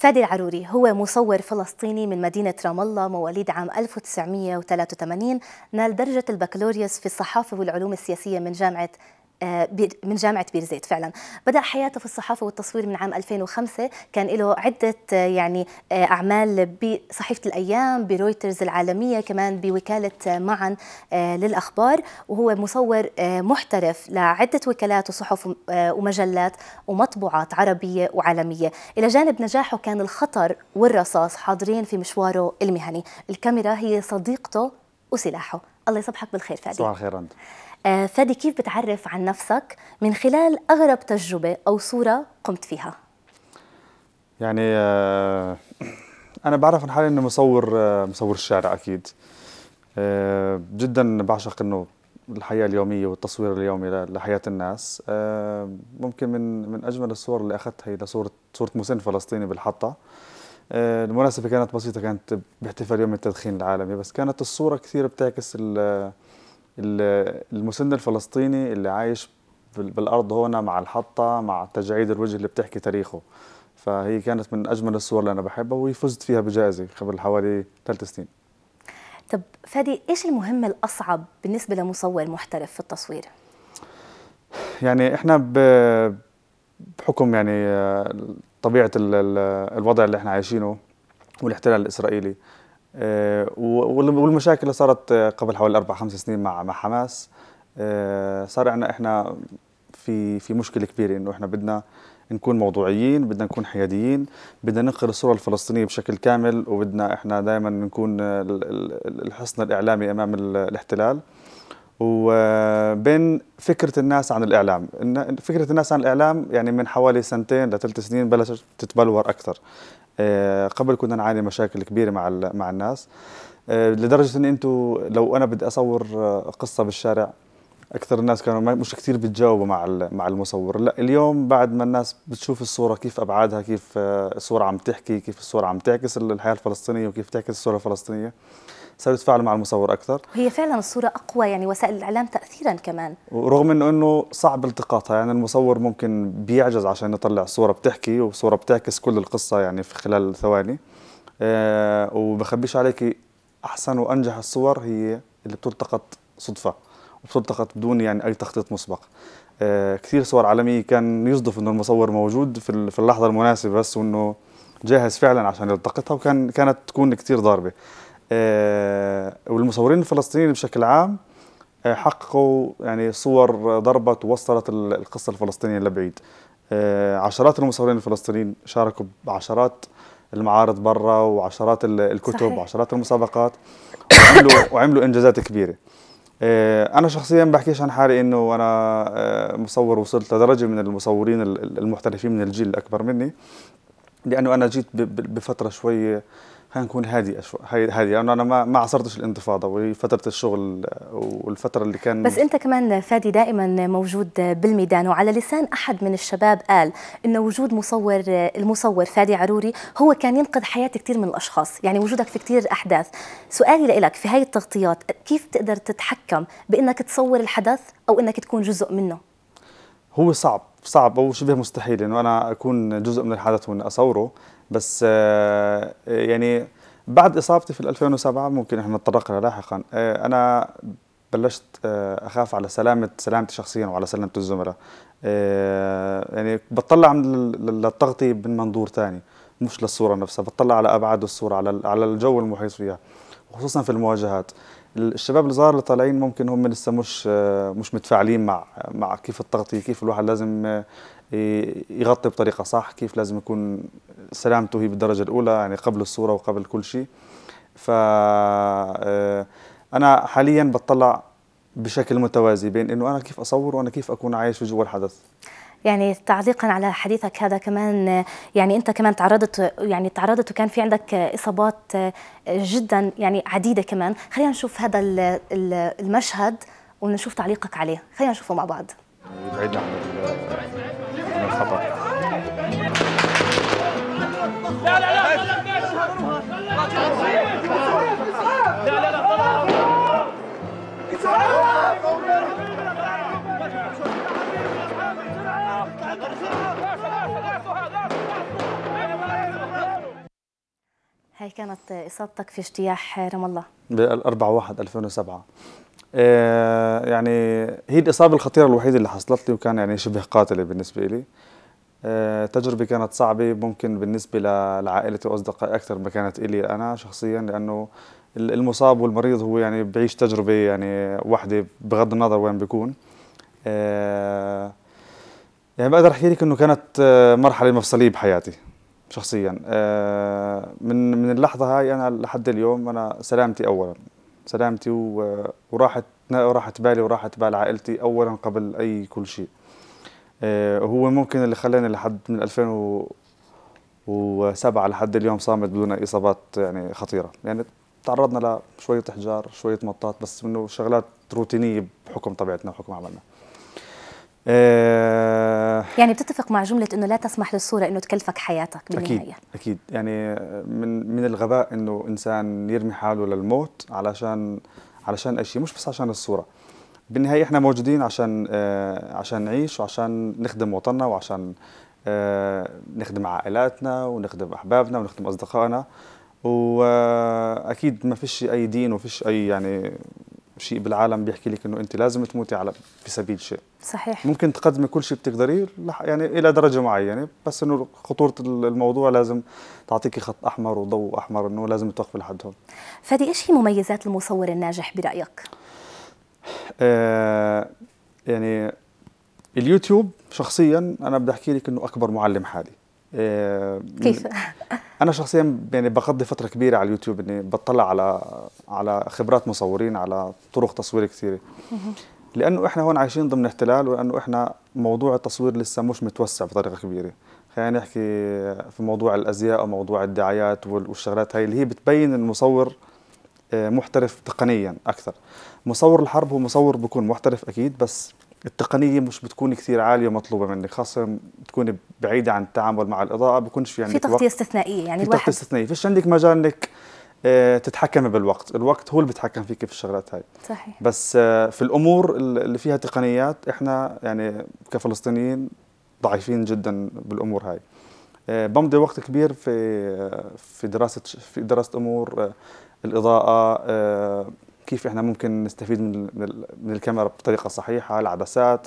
فادي العروري هو مصور فلسطيني من مدينة رام الله مواليد عام 1983 نال درجة البكالوريوس في الصحافة والعلوم السياسية من جامعة آه، من جامعة بيرزيت فعلا بدأ حياته في الصحافة والتصوير من عام 2005 كان له عدة آه، يعني آه، أعمال بصحيفة الأيام برويترز العالمية كمان بوكالة معا للأخبار وهو مصور محترف لعدة وكالات وصحف ومجلات ومطبوعات عربية وعالمية إلى جانب نجاحه كان الخطر والرصاص حاضرين في مشواره المهني الكاميرا هي صديقته وسلاحه الله يصبحك بالخير فادي صباح الخير انت آه فادي كيف بتعرف عن نفسك من خلال اغرب تجربه او صوره قمت فيها يعني آه انا بعرف عن حالي اني مصور آه مصور الشارع اكيد آه جدا بعشق انه الحياه اليوميه والتصوير اليومي لحياه الناس آه ممكن من من اجمل الصور اللي اخذتها هي صوره صوره مسن فلسطيني بالحطه آه، المناسبة كانت بسيطة كانت باحتفال يوم التدخين العالمي بس كانت الصورة كثير بتعكس المسن الفلسطيني اللي عايش بالأرض هنا مع الحطة مع تجاعيد الوجه اللي بتحكي تاريخه فهي كانت من أجمل الصور اللي أنا بحبها وفزت فيها بجائزة قبل حوالي ثلاث سنين طب فادي إيش المهم الأصعب بالنسبة لمصور محترف في التصوير؟ يعني إحنا بحكم يعني طبيعه الوضع اللي احنا عايشينه والاحتلال الاسرائيلي آه، والمشاكل اللي صارت آه، قبل حوالي اربع خمس سنين مع مع حماس آه، صار عندنا احنا في في مشكله كبيره انه احنا بدنا نكون موضوعيين بدنا نكون حياديين بدنا ننقل الصوره الفلسطينيه بشكل كامل وبدنا احنا دائما نكون الحصن الاعلامي امام الاحتلال و بين فكره الناس عن الاعلام فكره الناس عن الاعلام يعني من حوالي سنتين لثلاث سنين بلشت تتبلور اكثر آه، قبل كنا نعاني مشاكل كبيره مع مع الناس آه، لدرجه ان انتم لو انا بدي اصور آه، قصه بالشارع اكثر الناس كانوا مش كثير بتجاوبوا مع مع المصور لا اليوم بعد ما الناس بتشوف الصوره كيف ابعادها كيف الصوره عم تحكي كيف الصوره عم تعكس الحياه الفلسطينيه وكيف تعكس الصوره الفلسطينيه صاروا يتفاعلوا مع المصور اكثر هي فعلا الصوره اقوى يعني وسائل الاعلام تاثيرا كمان ورغم انه انه صعب التقاطها يعني المصور ممكن بيعجز عشان يطلع صوره بتحكي وصوره بتعكس كل القصه يعني في خلال ثواني أه وبخبيش عليك احسن وانجح الصور هي اللي بتلتقط صدفه وبتلتقط بدون يعني اي تخطيط مسبق أه كثير صور عالميه كان يصدف انه المصور موجود في اللحظه المناسبه بس وانه جاهز فعلا عشان يلتقطها وكان كانت تكون كثير ضاربه آه، والمصورين الفلسطينيين بشكل عام آه، حققوا يعني صور ضربت ووصلت القصة الفلسطينية لبعيد آه، عشرات المصورين الفلسطينيين شاركوا بعشرات المعارض برا وعشرات الكتب صحيح. وعشرات المسابقات وعملوا, وعملوا انجازات كبيره انا شخصيا بحكيش عن حالي انه انا مصور وصلت لدرجه من المصورين المحترفين من الجيل الاكبر مني لانه انا جيت بفتره شوي خلينا نكون هادئه هادي هادئه انا ما ما عصرتش الانتفاضه وفتره الشغل والفتره اللي كان بس انت كمان فادي دائما موجود بالميدان وعلى لسان احد من الشباب قال انه وجود مصور المصور فادي عروري هو كان ينقذ حياه كثير من الاشخاص يعني وجودك في كثير احداث سؤالي لك في هاي التغطيات كيف تقدر تتحكم بانك تصور الحدث او انك تكون جزء منه هو صعب صعب او شبه مستحيل انه انا اكون جزء من الحدث واني اصوره بس آه، آه، يعني بعد اصابتي في 2007 ممكن احنا نتطرق لها لاحقا آه، انا بلشت اخاف على سلامه سلامتي شخصيا وعلى سلامه الزملاء يعني بطلع للتغطيه من منظور ثاني مش للصوره نفسها بطلع على ابعاد الصوره على على الجو المحيط فيها وخصوصا في المواجهات الشباب الصغار اللي طالعين ممكن هم لسه مش آه، مش متفاعلين مع مع كيف التغطيه كيف الواحد لازم آه، يغطي بطريقه صح كيف لازم يكون سلامته هي بالدرجه الاولى يعني قبل الصوره وقبل كل شيء ف آه، انا حاليا بطلع بشكل متوازي بين انه انا كيف اصور وانا كيف اكون عايش جوا الحدث يعني تعليقا على حديثك هذا كمان يعني انت كمان تعرضت يعني تعرضت وكان في عندك اصابات آه، جدا يعني عديده كمان خلينا نشوف هذا المشهد ونشوف تعليقك عليه خلينا نشوفه مع بعض بعيد عن الخطا لا لا لا هاي كانت اصابتك في اجتياح رام الله بال 4 1 2007 يعني هي الاصابه الخطيره الوحيده اللي حصلت لي وكان يعني شبه قاتله بالنسبه لي آه تجربه كانت صعبه ممكن بالنسبه لعائلتي واصدقائي اكثر ما كانت الي انا شخصيا لانه المصاب والمريض هو يعني بعيش تجربه يعني وحده بغض النظر وين بيكون آه، يعني بقدر احكي لك انه كانت آه، مرحله مفصليه بحياتي شخصيا آه، من من اللحظه هاي انا لحد اليوم انا سلامتي اولا سلامتي وراحت راحت بالي وراحت بال عائلتي اولا قبل اي كل شيء آه، هو ممكن اللي خلاني لحد من 2007 لحد اليوم صامت بدون اي اصابات يعني خطيره يعني تعرضنا لشويه احجار شويه مطاط بس انه شغلات روتينيه بحكم طبيعتنا وحكم عملنا آه، يعني بتتفق مع جملة أنه لا تسمح للصورة أنه تكلفك حياتك بالنهاية أكيد, أكيد يعني من, من الغباء أنه إنسان يرمي حاله للموت علشان علشان أي شيء مش بس عشان الصورة بالنهاية إحنا موجودين عشان آه، عشان نعيش وعشان نخدم وطننا وعشان آه، نخدم عائلاتنا ونخدم أحبابنا ونخدم أصدقائنا وأكيد ما فيش أي دين وفيش أي يعني شيء بالعالم بيحكي لك انه انت لازم تموتي على في سبيل شيء صحيح ممكن تقدمي كل شيء بتقدريه يعني الى درجه معينه بس انه خطوره الموضوع لازم تعطيكي خط احمر وضوء احمر انه لازم توقفي لحد هون فادي ايش هي مميزات المصور الناجح برايك؟ آه يعني اليوتيوب شخصيا انا بدي احكي لك انه اكبر معلم حالي كيف؟ انا شخصيا يعني بقضي فتره كبيره على اليوتيوب اني بطلع على على خبرات مصورين على طرق تصوير كثيره لانه احنا هون عايشين ضمن احتلال ولانه احنا موضوع التصوير لسه مش متوسع بطريقه كبيره خلينا نحكي في موضوع الازياء وموضوع الدعايات والشغلات هاي اللي هي بتبين المصور آه، محترف تقنيا اكثر مصور الحرب هو مصور بيكون محترف اكيد بس التقنيه مش بتكون كثير عاليه مطلوبه منك خاصه بتكون بعيده عن التعامل مع الاضاءه بكونش في عندك في تغطيه استثنائيه يعني في تغطيه استثنائيه فيش عندك مجال انك آه، تتحكمي بالوقت الوقت هو اللي بيتحكم فيك في الشغلات هاي صحيح بس آه، في الامور اللي فيها تقنيات احنا يعني كفلسطينيين ضعيفين جدا بالامور هاي آه، بمضي وقت كبير في في دراسه في دراسه امور الاضاءه كيف احنا ممكن نستفيد من من الكاميرا بطريقه صحيحه العدسات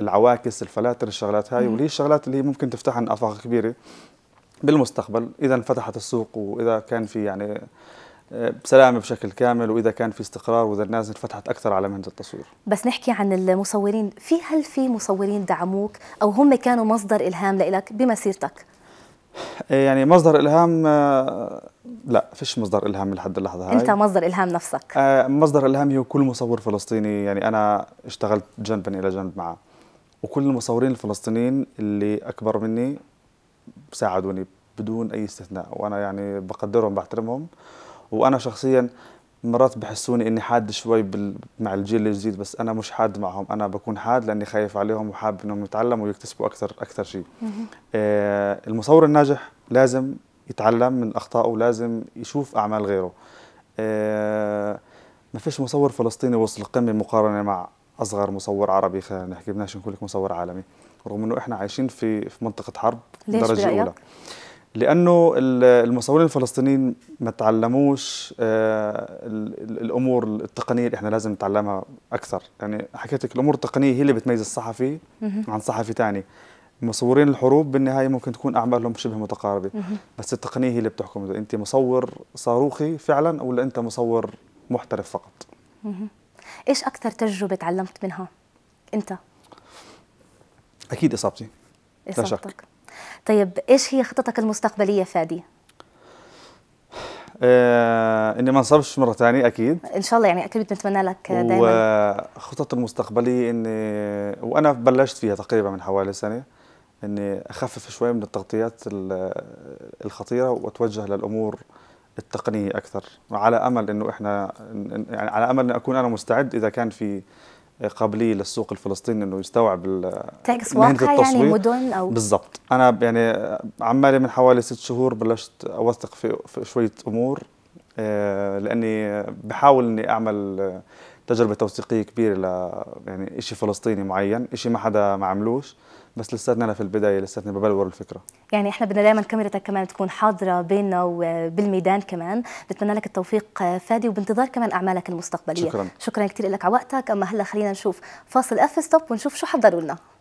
العواكس الفلاتر الشغلات هاي واللي الشغلات اللي ممكن تفتح لنا افاق كبيره بالمستقبل اذا انفتحت السوق واذا كان في يعني بسلامه آه، بشكل كامل واذا كان في استقرار واذا الناس انفتحت اكثر على مهنه التصوير. بس نحكي عن المصورين، في هل في مصورين دعموك او هم كانوا مصدر الهام لك بمسيرتك؟ إيه، يعني مصدر الهام آه، لا فيش مصدر الهام لحد اللحظه هاي انت مصدر الهام نفسك آه، مصدر الهام هو كل مصور فلسطيني يعني انا اشتغلت جنبا الى جنب معه وكل المصورين الفلسطينيين اللي اكبر مني ساعدوني بدون اي استثناء وانا يعني بقدرهم بحترمهم وانا شخصيا مرات بحسوني اني حاد شوي بال... مع الجيل الجديد بس انا مش حاد معهم انا بكون حاد لاني خايف عليهم وحاب انهم يتعلموا ويكتسبوا اكثر اكثر شيء آه المصور الناجح لازم يتعلم من اخطائه ولازم يشوف اعمال غيره آه ما فيش مصور فلسطيني وصل قمه مقارنه مع اصغر مصور عربي خلينا نحكي بدناش نقول لك مصور عالمي رغم انه احنا عايشين في في منطقه حرب ليش الدرجه لانه المصورين الفلسطينيين ما تعلموش آه، الامور التقنيه اللي احنا لازم نتعلمها اكثر يعني حكيت لك الامور التقنيه هي اللي بتميز الصحفي عن صحفي ثاني مصورين الحروب بالنهايه ممكن تكون اعمالهم شبه متقاربه بس التقنيه هي اللي بتحكم اذا انت مصور صاروخي فعلا ولا انت مصور محترف فقط ايش اكثر تجربه تعلمت منها انت اكيد اصابتي اصابتك طيب ايش هي خططك المستقبليه فادي؟ آه اني ما انصبش مره ثانيه اكيد ان شاء الله يعني اكيد بنتمنى لك دائما وخطط المستقبليه اني وانا بلشت فيها تقريبا من حوالي سنه اني اخفف شوي من التغطيات الخطيره واتوجه للامور التقنيه اكثر على امل انه احنا يعني على امل ان اكون انا مستعد اذا كان في قابليه للسوق الفلسطيني انه يستوعب مهنه واقع يعني مدن او بالضبط انا يعني عمالي من حوالي ست شهور بلشت اوثق في, في شويه امور آه، لاني بحاول اني اعمل تجربه توثيقيه كبيره ل يعني شيء فلسطيني معين شيء ما حدا ما عملوش بس لساتنا انا في البدايه لساتني ببلور الفكره يعني احنا بدنا دائما كاميرتك كمان تكون حاضره بيننا وبالميدان كمان بتمنى لك التوفيق آه، فادي وبانتظار كمان اعمالك المستقبليه شكرا شكرا كثير لك على وقتك اما هلا خلينا نشوف فاصل اف ستوب ونشوف شو حضروا لنا